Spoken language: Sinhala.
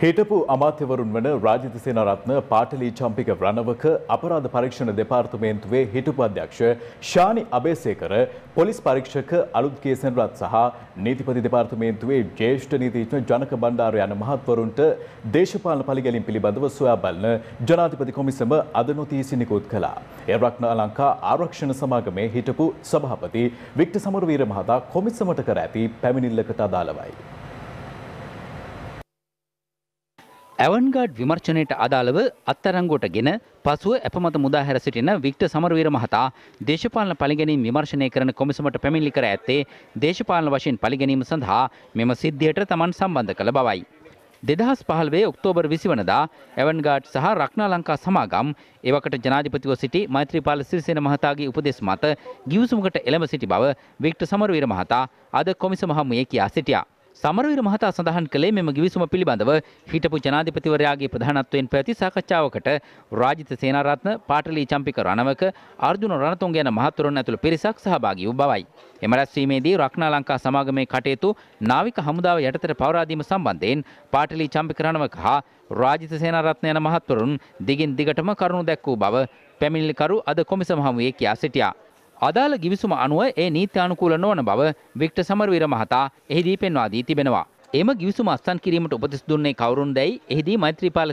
හිටපු අමාත්‍යවරුන් වන රාජිත සේනාරත්න පාටලී චම්පික රණවක අපරාධ පරීක්ෂණ දෙපාර්තමේන්තුවේ හිටපු අධ්‍යක්ෂ ශානි අබේසේකර පොලිස් පරීක්ෂක අලුත් කේසන්රත් සහ නීතිපති දෙපාර්තමේන්තුවේ ජ්‍යෙෂ්ඨ නීතිඥ ජනක බණ්ඩාර යන මහත්වරුන්ට දේශපාලන පළිගැලීම් පිළිබඳව සොයා බලන ජනාධිපති කොමිසම අද නොතීසි නිකුත් කළා. එය රත්නාලංකා ආරක්ෂණ සමාගමේ හිටපු සභාපති වික්ටර් සමරවීර මහතා කොමිසමට කර ඇති පැමිණිල්ලකට අදාළවයි. ඇවන්ගඩ් විමර්ශනයට අදාළව අත්තරංගුවට ගෙන පසුව අපමත මුදාහැර සිටින වික්ට සමරවීර මහතා දේශපාලන පලිගැනීම් විමර්ශනය කරන කොමිසමට පැමිණිලි කර ඇත්තේ දේශපාලන වශයෙන් පලිගැනීම සඳහා මෙම සිද්ධියට තමන් සම්බන්ධ කළ බවයි. දෙදහස් පහළවේ ඔක්තෝබර් විසිවනදා ඇවන්ගාඩ් සහ රක්නා ලංකා සමාගම් එවකට ජනාධිපතිව සිටි මෛත්‍රීපාල සිරිසේන මහතාගේ උපදෙස් මත ගිවිසුමකට එළඹ සිටි බව වික්ට සමරවීර මහතා අද කොමිසම හමුවේ කියා සිටියා. සමරවීර මහතා සඳහන් කළේ මෙම ගිවිසුම පිළිබඳව හිටපු ජනාධිපතිවරයාගේ ප්‍රධානත්වයෙන් පැවති සාකච්ඡාවකට රාජිත සේනාරත්න, පාටලී චම්පික රණවක, අර්ජුන රණතුංග යන මහතුරුන් ඇතුළු පිරිසක් සහභාගී වූ බවයි. එම රැස්වීමේදී රක්නා ලංකා සමාගමේ කටයුතු නාවික හමුදාව යටතට පවරා දීම සම්බන්ධයෙන් පාටලී චම්පික රණවක හා රාජිත සේනාරත්න යන මහත්වරුන් දිගින් දිගටම කරුණු දැක්වූ බව පැමිණිලිකරු අද කොමිසම හමුවේ කියා සිටියා. අදාළ ගිවිසුම අනුව ඒ නීත්‍යානුකූල නොවන බව වික්ට සමරවීර මහතා එහිදී පෙන්වා දී තිබෙනවා. එම ගිවිසුම අස්සන් කිරීමට උපදෙස් දුන්නේ කවුරුන් දැයි එහිදී මෛත්‍රීපාල